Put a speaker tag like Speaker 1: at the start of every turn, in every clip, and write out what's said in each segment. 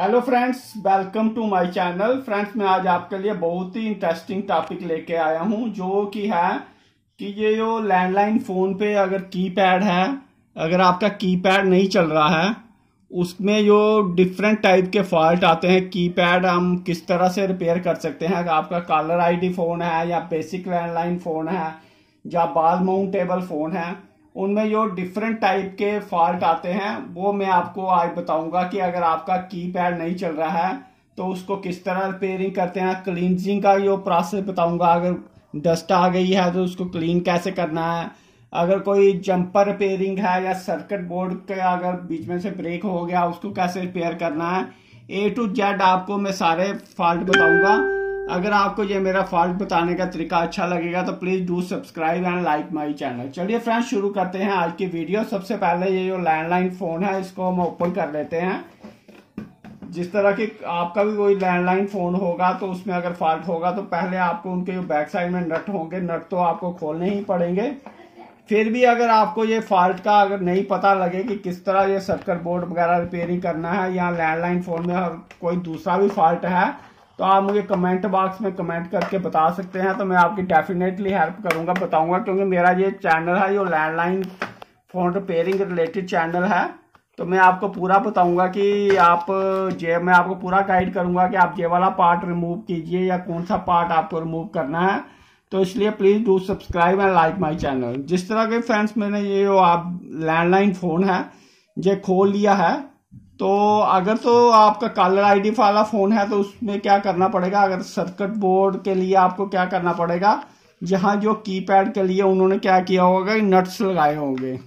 Speaker 1: hello friends welcome to my channel friends मैं आज आपके लिए बहुत ही इंटरेस्टिंग टॉपिक लेके आया हूं जो कि है कि ये जो लैंडलाइन फ़ोन पे अगर कीपैड है अगर आपका कीपैड नहीं चल रहा है उसमें जो डिफरेंट टाइप के फॉल्ट आते हैं कीपैड हम किस तरह से रिपेयर कर सकते हैं अगर आपका कॉलर आईडी फ़ोन है या बेसिक लैंडलाइन फ़ोन है या बाल माउंटेबल फ़ोन है उनमें जो डिफरेंट टाइप के फॉल्ट आते हैं वो मैं आपको आज बताऊंगा कि अगर आपका की पैड नहीं चल रहा है तो उसको किस तरह रिपेयरिंग करते हैं क्लिनजिंग का जो प्रोसेस बताऊंगा अगर डस्ट आ गई है तो उसको क्लीन कैसे करना है अगर कोई जंपर रिपेयरिंग है या सर्किट बोर्ड का अगर बीच में से ब्रेक हो गया उसको कैसे रिपेयर करना है ए टू जेड आपको मैं सारे फॉल्ट बताऊंगा अगर आपको ये मेरा फॉल्ट बताने का तरीका अच्छा लगेगा तो please do subscribe and like my channel चलिए फ्रेंड्स शुरू करते हैं आज की वीडियो सबसे पहले ये जो लैंडलाइन फोन है इसको हम ओपन कर लेते हैं जिस तरह की आपका भी कोई लैंडलाइन फोन होगा तो उसमें अगर फॉल्ट होगा तो पहले आपको उनके जो बैक साइड में नट होंगे नट तो आपको खोलने ही पड़ेंगे फिर भी अगर आपको ये फॉल्ट का अगर नहीं पता लगे कि किस तरह ये सर्कट बोर्ड वगैरह रिपेयरिंग करना है या लैंडलाइन फोन में और कोई दूसरा भी फॉल्ट है तो आप मुझे कमेंट बॉक्स में कमेंट करके बता सकते हैं तो मैं आपकी डेफिनेटली हेल्प करूँगा बताऊँगा क्योंकि मेरा ये चैनल है जो landline phone repairing related channel है तो मैं आपको पूरा बताऊंगा कि आप जे मैं आपको पूरा गाइड करूंगा कि आप जे वाला पार्ट रिमूव कीजिए या कौन सा पार्ट आपको रिमूव करना है तो इसलिए please do subscribe and like my channel जिस तरह के फ्रेंड्स मैंने ये जो आप लैंडलाइन फ़ोन है ये खोल लिया है तो अगर तो आपका कलर आईडी वाला फ़ोन है तो उसमें क्या करना पड़ेगा अगर सर्किट बोर्ड के लिए आपको क्या करना पड़ेगा जहाँ जो कीपैड के लिए उन्होंने क्या किया होगा नट्स लगाए होंगे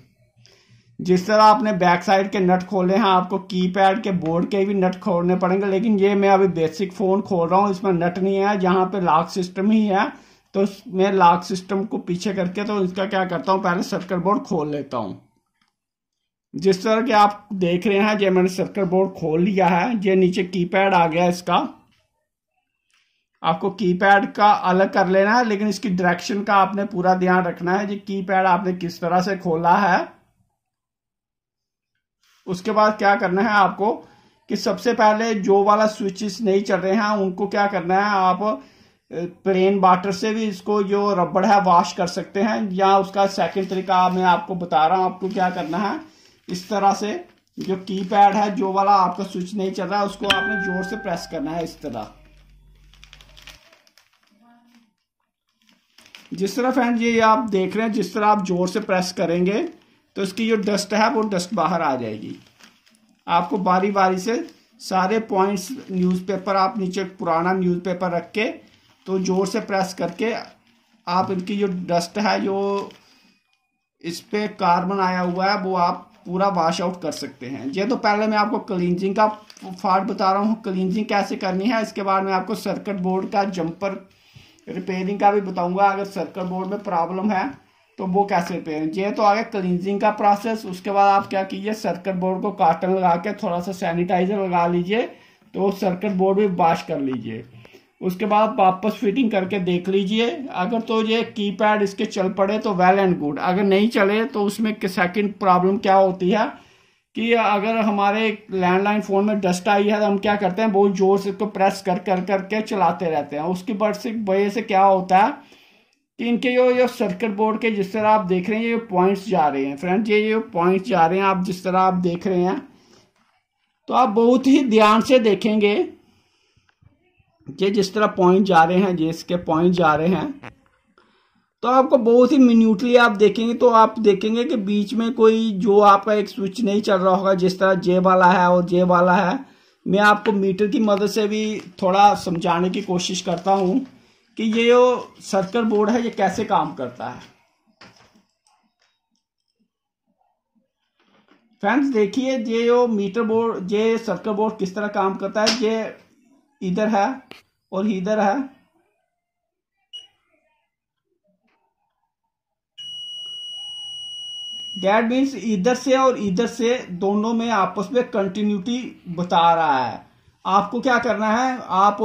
Speaker 1: जिस तरह आपने बैक साइड के नट खोले हैं आपको कीपैड के बोर्ड के भी नट खोलने पड़ेंगे लेकिन ये मैं अभी बेसिक फ़ोन खोल रहा हूँ इसमें नट नहीं है जहाँ पे लॉक सिस्टम ही है तो मैं लॉक सिस्टम को पीछे करके तो इसका क्या करता हूँ पहले सर्किट बोर्ड खोल लेता हूँ जिस तरह के आप देख रहे हैं जो मैंने सर्कल बोर्ड खोल लिया है ये नीचे कीपैड आ गया इसका आपको कीपैड का अलग कर लेना है लेकिन इसकी डायरेक्शन का आपने पूरा ध्यान रखना है कि कीपैड आपने किस तरह से खोला है उसके बाद क्या करना है आपको कि सबसे पहले जो वाला स्विचेस नहीं चल रहे हैं उनको क्या करना है आप प्लेन वाटर से भी इसको जो रबड़ है वॉश कर सकते हैं या उसका सेकंड तरीका मैं आपको बता रहा हूँ आपको क्या करना है इस तरह से जो की पैड है जो वाला आपका स्विच नहीं चल रहा है उसको आपने जोर से प्रेस करना है इस तरह जिस तरह फैन ये आप देख रहे हैं जिस तरह आप जोर से प्रेस करेंगे तो इसकी जो डस्ट है वो डस्ट बाहर आ जाएगी आपको बारी बारी से सारे पॉइंट्स न्यूज़पेपर आप नीचे पुराना न्यूज़पेपर रख के तो जोर से प्रेस करके आप इनकी जो डस्ट है जो इस पर कार्बन आया हुआ है वो आप पूरा वाश आउट कर सकते हैं ये तो पहले मैं आपको क्लिनजिंग का फार्ट बता रहा हूँ क्लींजिंग कैसे करनी है इसके बाद में आपको सर्किट बोर्ड का जंपर रिपेयरिंग का भी बताऊंगा अगर सर्किट बोर्ड में प्रॉब्लम है तो वो कैसे रिपेयर ये तो आ गया का प्रोसेस उसके बाद आप क्या कीजिए सर्किट बोर्ड को कार्टन लगा के थोड़ा सा सैनिटाइजर लगा लीजिए तो सर्किट बोर्ड भी वाश कर लीजिए उसके बाद वापस फिटिंग करके देख लीजिए अगर तो ये की पैड इसके चल पड़े तो वेल एंड गुड अगर नहीं चले तो उसमें सेकंड प्रॉब्लम क्या होती है कि अगर हमारे लैंडलाइन फ़ोन में डस्ट आई है तो हम क्या करते हैं बहुत ज़ोर से इसको प्रेस कर कर करके चलाते रहते हैं उसकी वजह से क्या होता है कि इनके जो ये सर्किट बोर्ड के जिस तरह आप देख रहे हैं ये पॉइंट्स जा रहे हैं फ्रेंड्स ये जो पॉइंट्स जा रहे हैं आप जिस तरह आप देख रहे हैं तो आप बहुत ही ध्यान से देखेंगे ये जिस तरह पॉइंट जा रहे हैं जिसके पॉइंट जा रहे हैं तो आपको बहुत ही मिन्यूटली आप देखेंगे तो आप देखेंगे कि बीच में कोई जो आपका एक स्विच नहीं चल रहा होगा जिस तरह जे वाला है और जे वाला है मैं आपको मीटर की मदद से भी थोड़ा समझाने की कोशिश करता हूं कि ये जो सर्कल बोर्ड है ये कैसे काम करता है फ्रेंड्स देखिए ये जो मीटर बोर्ड ये सर्कल बोर्ड किस तरह काम करता है ये इधर है और इधर है डैट मीन्स इधर से और इधर से दोनों में आपस में कंटिन्यूटी बता रहा है आपको क्या करना है आप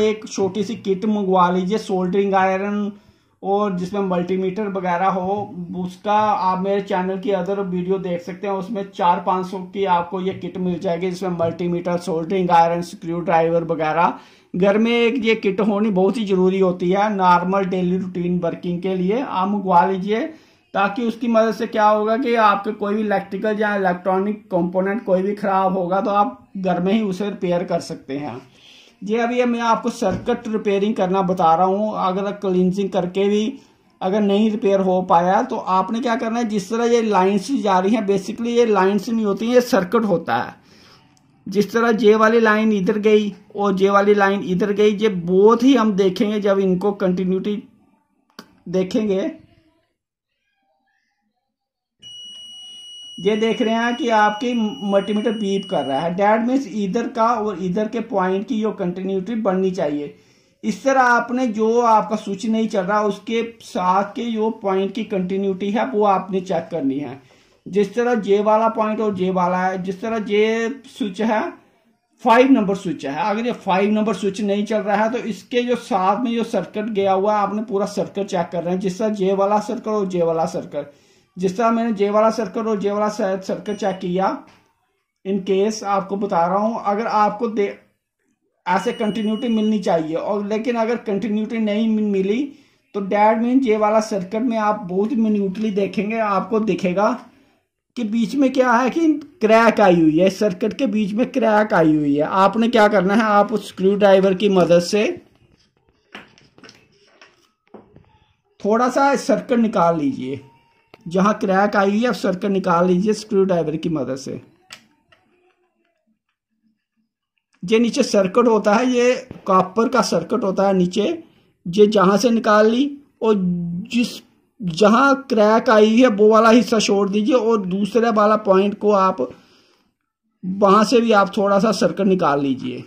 Speaker 1: एक छोटी सी किट मंगवा लीजिए सोल्डरिंग आयरन और जिसमें मल्टीमीटर वगैरह हो उसका आप मेरे चैनल की अदर वीडियो देख सकते हैं उसमें चार पाँच सौ की आपको ये किट मिल जाएगी जिसमें multimeter soldering iron screw driver वगैरह घर में एक ये किट होनी बहुत ही ज़रूरी होती है नॉर्मल डेली रूटीन वर्किंग के लिए आप मंगवा लीजिए ताकि उसकी मदद से क्या होगा कि आपके कोई भी इलेक्ट्रिकल या इलेक्ट्रॉनिक कंपोनेंट कोई भी ख़राब होगा तो आप घर में ही उसे रिपेयर कर सकते हैं ये अभी मैं आपको सर्किट रिपेयरिंग करना बता रहा हूँ अगर क्लिनजिंग करके भी अगर नहीं रिपेयर हो पाया तो आपने क्या करना है जिस तरह ये लाइन्स जा रही हैं बेसिकली ये लाइन्स नहीं होती हैं ये सर्किट होता है जिस तरह जे वाली लाइन इधर गई और जे वाली लाइन इधर गई ये बहुत ही हम देखेंगे जब इनको कंटिन्यूटी देखेंगे ये देख रहे हैं कि आपकी मल्टीमीटर बीप कर रहा है डैट मीन्स इधर का और इधर के पॉइंट की जो कंटिन्यूटी बढ़नी चाहिए इस तरह आपने जो आपका स्विच नहीं चल रहा उसके साथ के जो पॉइंट की कंटिन्यूटी है वो आपने चेक करनी है जिस तरह जे वाला पॉइंट और जे वाला है जिस तरह जे स्विच है फाइव नंबर स्विच है अगर ये फाइव नंबर स्विच नहीं चल रहा है तो इसके जो साथ में जो सर्किट गया हुआ है आपने पूरा सर्किट चेक कर रहे हैं जिस तरह जे वाला सर्किट और जे वाला सर्किट जिस तरह मैंने जेवाला सर्कल और जेवाला सैद सर्कल चेक किया इन केस आपको बता रहा हूँ अगर आपको दे ऐसे कंटिन्यूटी मिलनी चाहिए और लेकिन अगर कंटिन्यूटी नहीं मिली तो डैड मीन जे वाला सर्कल में आप बहुत मिन्यूटली देखेंगे आपको दिखेगा कि बीच में क्या है कि क्रैक आई हुई है सर्किट के बीच में क्रैक आई हुई है आपने क्या करना है आप उस स्क्रू ड्राइवर की मदद से थोड़ा सा सर्किट निकाल लीजिए जहाँ क्रैक आई है सर्कल निकाल लीजिए स्क्रू ड्राइवर की मदद से ये नीचे सर्किट होता है ये कॉपर का सर्किट होता है नीचे ये जहाँ से निकाल ली और जिस जहाँ क्रैक आई है वो वाला हिस्सा छोड़ दीजिए और दूसरे वाला पॉइंट को आप वहाँ से भी आप थोड़ा सा सर्कट निकाल लीजिए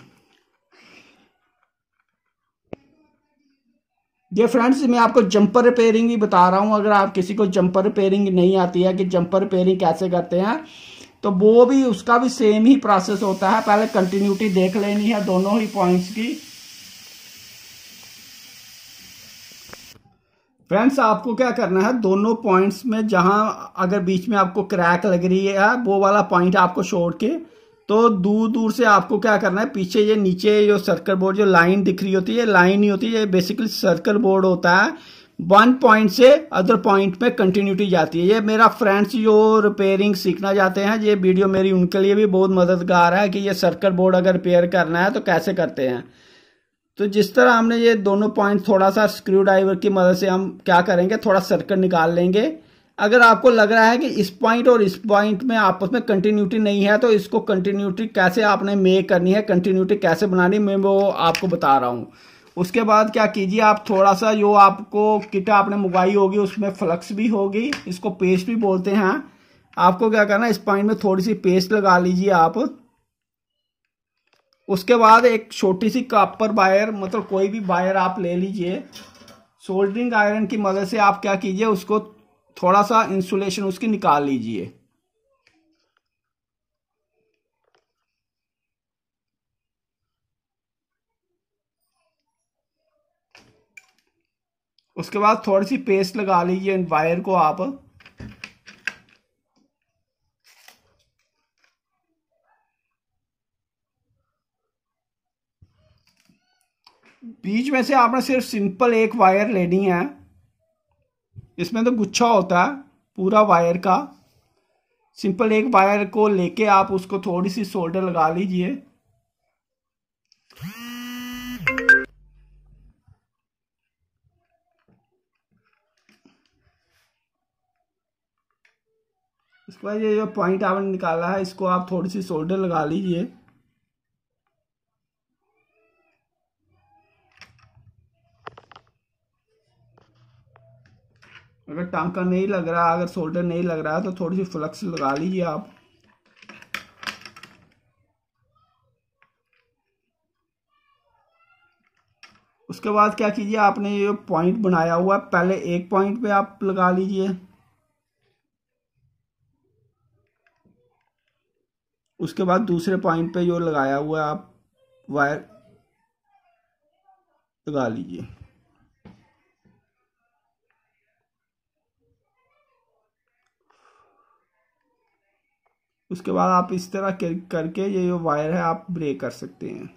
Speaker 1: ये फ्रेंड्स मैं आपको जंपर रिपेयरिंग भी बता रहा हूँ अगर आप किसी को जंपर रिपेयरिंग नहीं आती है कि जंपर रिपेयरिंग कैसे करते हैं तो वो भी उसका भी सेम ही प्रोसेस होता है पहले कंटिन्यूटी देख लेनी है दोनों ही पॉइंट्स की फ्रेंड्स आपको क्या करना है दोनों पॉइंट्स में जहां अगर बीच में आपको क्रैक लग रही है वो वाला पॉइंट आपको छोड़ के तो दूर दूर से आपको क्या करना है पीछे ये नीचे जो सर्कल बोर्ड जो लाइन दिख रही होती है ये लाइन ही होती है ये बेसिकली सर्कल बोर्ड होता है वन पॉइंट से अदर पॉइंट में कंटिन्यूटी जाती है ये मेरा फ्रेंड्स जो रिपेयरिंग सीखना चाहते हैं ये वीडियो मेरी उनके लिए भी बहुत मददगार है कि ये सर्कल बोर्ड अगर रिपेयर करना है तो कैसे करते हैं तो जिस तरह हमने ये दोनों पॉइंट थोड़ा सा स्क्रू ड्राइवर की मदद से हम क्या करेंगे थोड़ा सर्कल निकाल लेंगे अगर आपको लग रहा है कि इस पॉइंट और इस पॉइंट में आपस में कंटिन्यूटी नहीं है तो इसको कंटिन्यूटी कैसे आपने मेक करनी है कंटिन्यूटी कैसे बनानी मैं वो आपको बता रहा हूँ उसके बाद क्या कीजिए आप थोड़ा सा जो आपको किट आपने मंगवाई होगी उसमें फ्लक्स भी होगी इसको पेस्ट भी बोलते हैं आपको क्या करना इस पॉइंट में थोड़ी सी पेस्ट लगा लीजिए आप उसके बाद एक छोटी सी कापर वायर मतलब कोई भी वायर आप ले लीजिए सोल्डरिंग आयरन की मदद से आप क्या कीजिए उसको थोड़ा सा इंसुलेशन उसकी निकाल लीजिए उसके बाद थोड़ी सी पेस्ट लगा लीजिए इन वायर को आप बीच में से आपने सिर्फ सिंपल एक वायर लेनी है इसमें तो गुच्छा होता है पूरा वायर का सिंपल एक वायर को लेके आप उसको थोड़ी सी सोल्डर लगा लीजिए इसके बाद ये जो पॉइंट आपने निकाला है इसको आप थोड़ी सी सोल्डर लगा लीजिए टांका नहीं लग रहा अगर शोल्डर नहीं लग रहा तो थोड़ी सी फ्लक्स लगा लीजिए आप उसके बाद क्या कीजिए आपने ये पॉइंट बनाया हुआ है पहले एक पॉइंट पे आप लगा लीजिए उसके बाद दूसरे पॉइंट पे जो लगाया हुआ है आप वायर लगा लीजिए उसके बाद आप इस तरह करके ये जो वायर है आप ब्रेक कर सकते हैं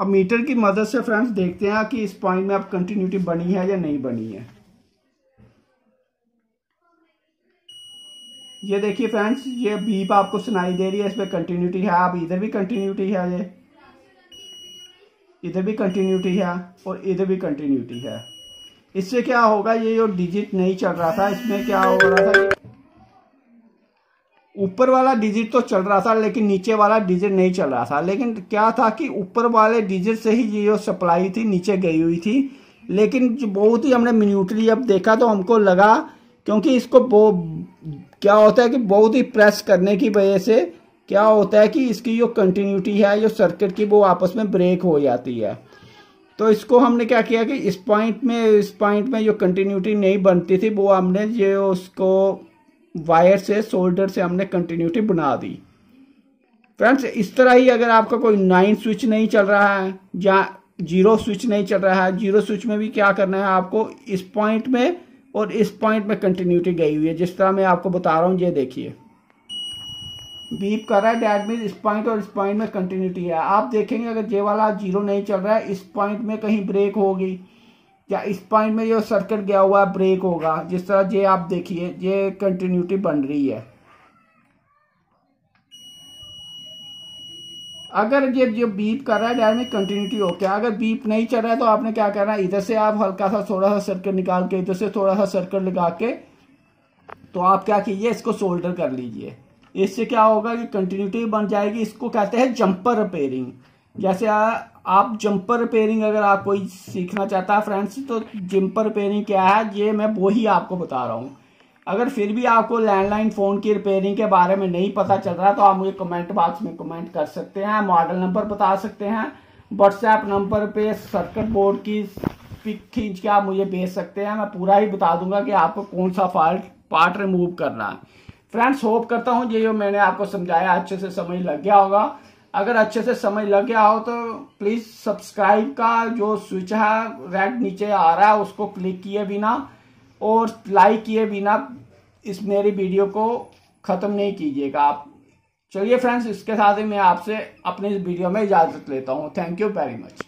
Speaker 1: अब मीटर की मदद से फ्रेंड्स देखते हैं कि इस पॉइंट में आप कंटिन्यूटी बनी है या नहीं बनी है ये देखिए फ्रेंड्स ये बीप आपको सुनाई दे रही है इसमें कंटिन्यूटी है आप इधर भी कंटिन्यूटी है ये इधर भी कंटिन्यूटी है और इधर भी कंटिन्यूटी है इससे क्या होगा ये जो डिजिट नहीं चल रहा था इसमें क्या हो रहा था ऊपर वाला डिजिट तो चल रहा था लेकिन नीचे वाला डिजिट नहीं चल रहा था लेकिन क्या था कि ऊपर वाले डिजिट से ही ये जो सप्लाई थी नीचे गई हुई थी लेकिन बहुत ही हमने मिन्यूटली अब देखा तो हमको लगा क्योंकि इसको क्या होता है कि बहुत ही प्रेस करने की वजह से क्या होता है कि इसकी जो कंटिन्यूटी है जो सर्किट की वो आपस में ब्रेक हो जाती है तो इसको हमने क्या किया कि इस पॉइंट में इस पॉइंट में जो कंटिन्यूटी नहीं बनती थी वो हमने जो उसको वायर से शोल्डर से हमने कंटिन्यूटी बना दी फ्रेंड्स इस तरह ही अगर आपका कोई नाइन स्विच नहीं चल रहा है या जीरो स्विच नहीं चल रहा है जीरो स्विच में भी क्या करना है आपको इस पॉइंट में और इस पॉइंट में कंटिन्यूटी गई हुई है जिस तरह मैं आपको बता रहा हूँ ये देखिए बीप कर रहा है डैट मीन इस पॉइंट और इस पॉइंट में कंटिन्यूटी है आप देखेंगे अगर जे वाला जीरो नहीं चल रहा है इस पॉइंट में कहीं ब्रेक होगी या इस पॉइंट में जो सर्किट गया हुआ है ब्रेक होगा जिस तरह जे आप देखिए ये कंटिन्यूटी बन रही है अगर ये जो बीप कर रहा है डेट में कंटिन्यूटी हो क्या अगर बीप नहीं चल रहा है तो आपने क्या करना है इधर से आप हल्का सा थोड़ा सा सर्किट निकाल के इधर से थोड़ा सा सर्किट लगा के तो आप क्या कीजिए इसको सोल्डर कर लीजिए इससे क्या होगा कि कंटिन्यूटी बन जाएगी इसको कहते हैं जंपर रिपेयरिंग जैसे आ, आप जंपर रिपेयरिंग अगर आप कोई सीखना चाहता है फ्रेंड्स तो जंपर रिपेयरिंग क्या है ये मैं वो ही आपको बता रहा हूँ अगर फिर भी आपको लैंडलाइन फ़ोन की रिपेयरिंग के बारे में नहीं पता चल रहा तो आप मुझे कमेंट बॉक्स में कमेंट कर सकते हैं मॉडल नंबर बता सकते हैं व्हाट्सएप नंबर पे सर्किट बोर्ड की पिक खींच के आप मुझे भेज सकते हैं मैं पूरा ही बता दूंगा कि आपको कौन सा फॉल्ट पार्ट रिमूव करना है फ्रेंड्स होप करता हूँ ये जो मैंने आपको समझाया अच्छे से समझ लग गया होगा अगर अच्छे से समझ लग गया हो तो प्लीज सब्सक्राइब का जो स्विच है रेड नीचे आ रहा है उसको क्लिक किए बिना और लाइक किए बिना इस मेरी वीडियो को ख़त्म नहीं कीजिएगा आप चलिए फ्रेंड्स इसके साथ ही मैं आपसे अपनी इस वीडियो में इजाज़त लेता हूँ थैंक यू वेरी मच